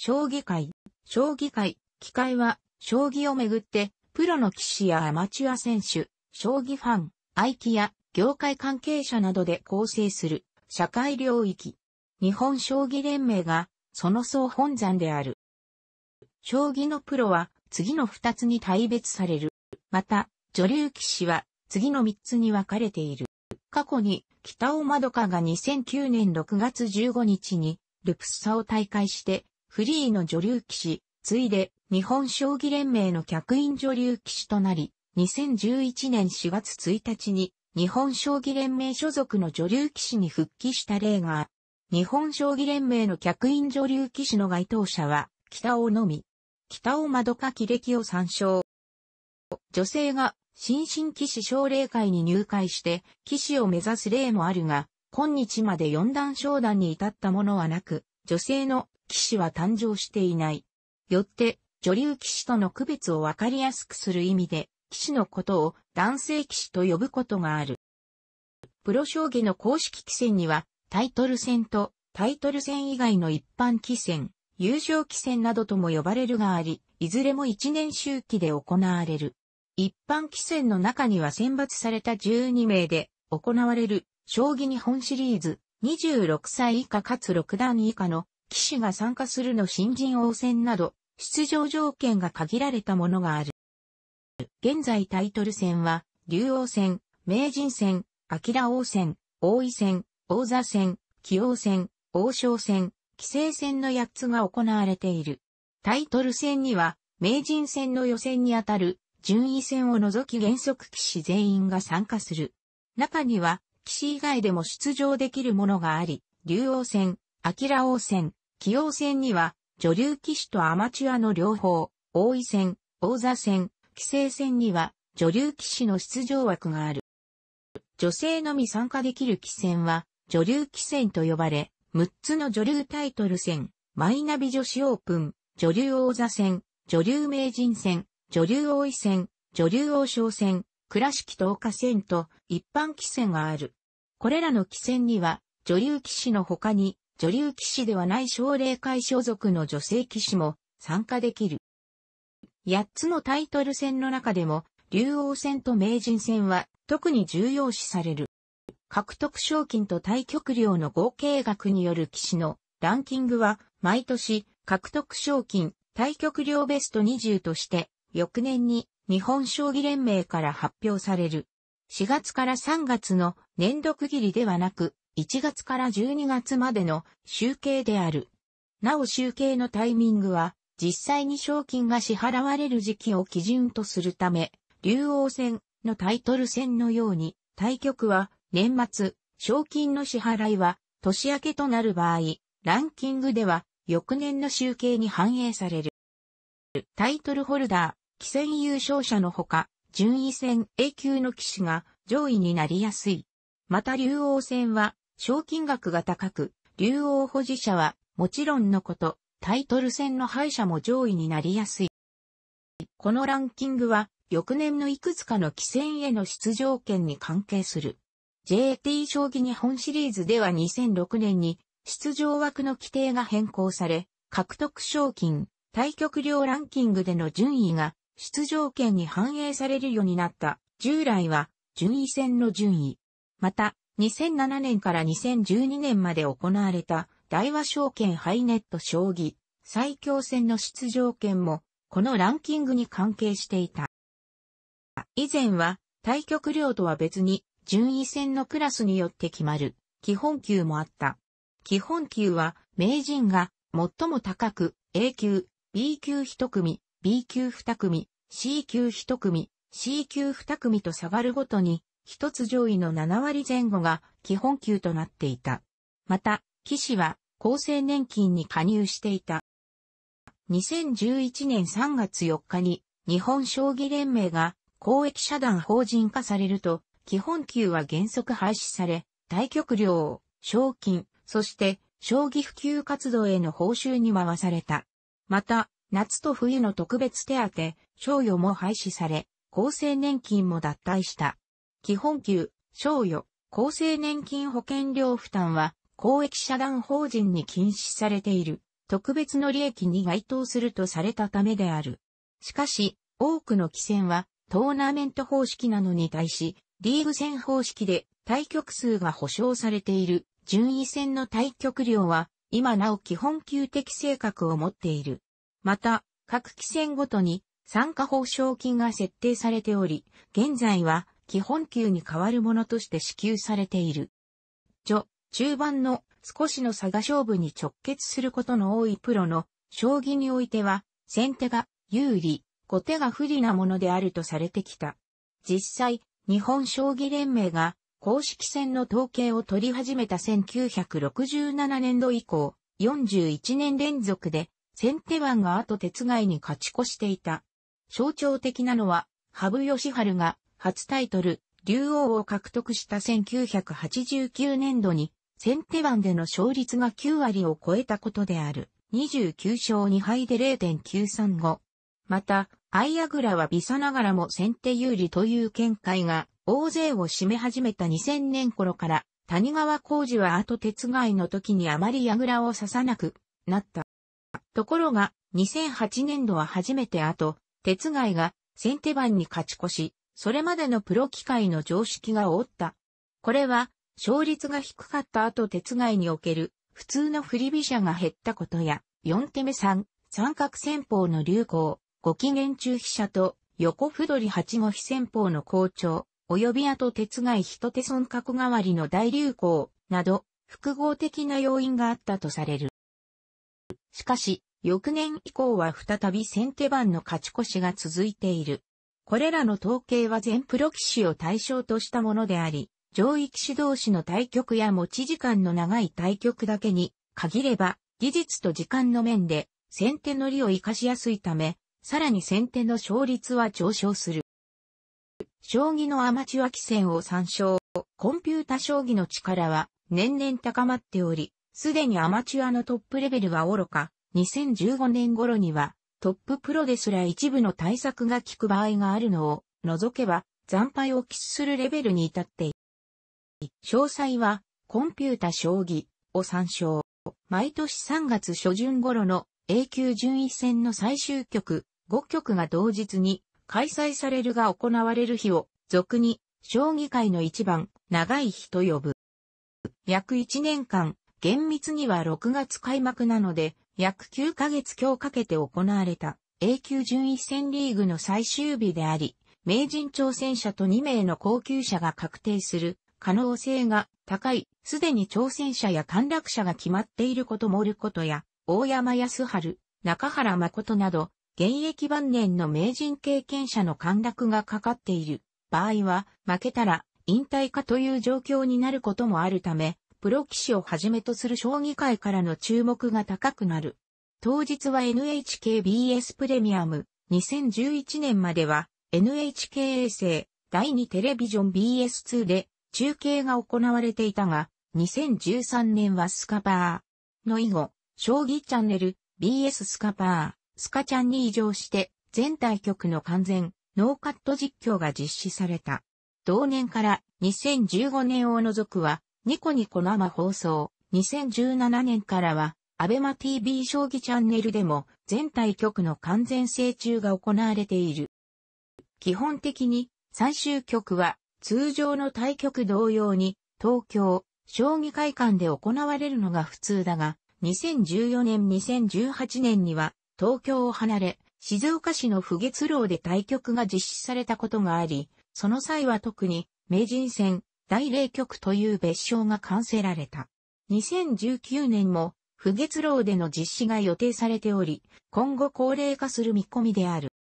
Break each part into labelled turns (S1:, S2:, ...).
S1: 将棋界、将棋界、機会は、将棋をめぐって、プロの騎士やアマチュア選手、将棋ファン、愛機や業界関係者などで構成する社会領域。日本将棋連盟がその総本山である。将棋のプロは次の二つに大別される。また、女流騎士は次の三つに分かれている。過去に北尾まどかが2009年6月15日にルプスサを大会してフリーの女流騎士、ついで日本将棋連盟の客員女流騎士となり、2011年4月1日に日本将棋連盟所属の女流騎士に復帰した例が、日本将棋連盟の客員女流騎士の該当者は、北尾のみ、北尾まどか記歴を参照。女性が新進騎士奨励会に入会して、騎士を目指す例もあるが、今日まで四段昇段に至ったものはなく、女性の騎士は誕生していない。よって、女流騎士との区別をわかりやすくする意味で、騎士のことを男性騎士と呼ぶことがある。プロ将棋の公式棋戦には、タイトル戦とタイトル戦以外の一般棋戦、優勝棋戦などとも呼ばれるがあり、いずれも1年周期で行われる。一般棋戦の中には選抜された12名で行われる、将棋日本シリーズ26歳以下かつ6段以下の騎士が参加するの新人王戦など、出場条件が限られたものがある。現在タイトル戦は、竜王戦、名人戦、明王戦、王位戦、王座戦、棋王戦、王将戦、棋聖戦の8つが行われている。タイトル戦には、名人戦の予選にあたる、順位戦を除き原則騎士全員が参加する。中には、騎士以外でも出場できるものがあり、竜王戦、明王戦、棋王戦には、女流騎士とアマチュアの両方、王位戦、王座戦、棋聖戦には、女流騎士の出場枠がある。女性のみ参加できる棋戦は、女流棋戦と呼ばれ、6つの女流タイトル戦、マイナビ女子オープン、女流王座戦、女流名人戦、女流王位戦、女流王将戦、倉敷東下戦と一般棋戦がある。これらの棋戦には、女流騎士の他に、女流騎士ではない奨励会所属の女性騎士も参加できる。8つのタイトル戦の中でも、竜王戦と名人戦は特に重要視される。獲得賞金と対局料の合計額による騎士のランキングは毎年獲得賞金対局料ベスト20として翌年に日本将棋連盟から発表される。4月から3月の年度区切りではなく1月から12月までの集計である。なお集計のタイミングは、実際に賞金が支払われる時期を基準とするため、竜王戦のタイトル戦のように、対局は年末、賞金の支払いは年明けとなる場合、ランキングでは翌年の集計に反映される。タイトルホルダー、棋戦優勝者のほか、順位戦 A 級の騎士が上位になりやすい。また竜王戦は賞金額が高く、竜王保持者は、もちろんのこと、タイトル戦の敗者も上位になりやすい。このランキングは、翌年のいくつかの棋戦への出場権に関係する。JT 将棋日本シリーズでは2006年に出場枠の規定が変更され、獲得賞金、対局量ランキングでの順位が出場権に反映されるようになった。従来は順位戦の順位。また、2007年から2012年まで行われた大和証券ハイネット将棋最強戦の出場権もこのランキングに関係していた。以前は対局量とは別に順位戦のクラスによって決まる基本級もあった。基本級は名人が最も高く A 級、B 級1組、B 級2組、C 級1組、C 級2組と下がるごとに一つ上位の7割前後が基本給となっていた。また、士は厚生年金に加入していた。2011年3月4日に日本将棋連盟が公益社団法人化されると、基本給は原則廃止され、対局料、賞金、そして将棋普及活動への報酬に回された。また、夏と冬の特別手当、賞与も廃止され、厚生年金も脱退した。基本給、賞与、厚生年金保険料負担は、公益社団法人に禁止されている、特別の利益に該当するとされたためである。しかし、多くの棋戦は、トーナメント方式なのに対し、リーグ戦方式で対局数が保証されている順位戦の対局量は、今なお基本級的性格を持っている。また、各棋戦ごとに参加報奨金が設定されており、現在は基本給に代わるものとして支給されている。序、中盤の少しの差が勝負に直結することの多いプロの将棋においては、先手が有利、後手が不利なものであるとされてきた。実際、日本将棋連盟が公式戦の統計を取り始めた1967年度以降、41年連続で先手番が後手つがいに勝ち越していた。象徴的なのは、羽生善治が初タイトル、竜王を獲得した1989年度に、先手番での勝率が9割を超えたことである。29勝2敗で0.935。また、アイアグラは微差ながらも先手有利という見解が、大勢を占め始めた2000年頃から、谷川浩二は後手ついの時にあまり矢倉を刺さなくなった。ところが、2008年度は初めて後、鉄つが先手番に勝ち越し、それまでのプロ機械の常識が覆った。これは、勝率が低かった後鉄外における普通の振り飛車が減ったことや、4手目3、三角戦法の流行、ご機嫌中飛車と横歩取り8五飛戦法の好調、及び後鉄外一手損角代わりの大流行、など、複合的な要因があったとされる。しかし、翌年以降は再び先手番の勝ち越しが続いている。これらの統計は全プロ棋士を対象としたものであり、上位騎士同士の対局や持ち時間の長い対局だけに限れば、技術と時間の面で先手の利を活かしやすいため、さらに先手の勝率は上昇する。将棋のアマチュア棋戦を参照。コンピュータ将棋の力は年々高まっており、すでにアマチュアのトップレベルは愚か、2015年頃にはトッププロですら一部の対策が効く場合があるのを除けば惨敗を喫するレベルに至っている。詳細はコンピュータ将棋を参照。毎年3月初旬頃の A 級順位戦の最終局5局が同日に開催されるが行われる日を俗に将棋界の一番長い日と呼ぶ。約1年間厳密には6月開幕なので、約9ヶ月今日かけて行われた A 級順位戦リーグの最終日であり、名人挑戦者と2名の高級者が確定する可能性が高い、すでに挑戦者や陥落者が決まっていることもることや、大山康春、中原誠など、現役晩年の名人経験者の陥落がかかっている場合は、負けたら引退かという状況になることもあるため、プロ棋士をはじめとする将棋界からの注目が高くなる。当日は NHKBS プレミアム、2011年までは NHK 衛星、第2テレビジョン BS2 で中継が行われていたが、2013年はスカパーの以後、将棋チャンネル BS スカパー、スカちゃんに移乗して全対局の完全、ノーカット実況が実施された。同年から2015年を除くはニコニコ生放送、2017年からは、アベマ TV 将棋チャンネルでも、全対局の完全制中が行われている。基本的に、最終局は、通常の対局同様に、東京、将棋会館で行われるのが普通だが、2014年2018年には、東京を離れ、静岡市の不月楼で対局が実施されたことがあり、その際は特に、名人戦、大霊局という別称が完成られた。2019年も、不月楼での実施が予定されており、今後高齢化する見込みである。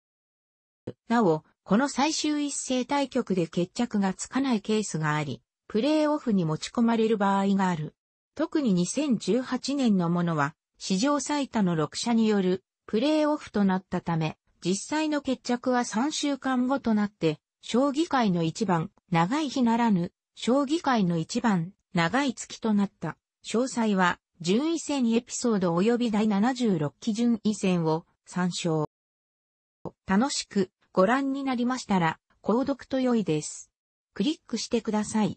S1: なお、この最終一斉対局で決着がつかないケースがあり、プレーオフに持ち込まれる場合がある。特に2018年のものは、史上最多の6社によるプレーオフとなったため、実際の決着は3週間後となって、将棋界の一番長い日ならぬ将棋界の一番長い月となった。詳細は、順位戦エピソード及び第76期順位戦を参照。楽しくご覧になりましたら、購読と良いです。クリックしてください。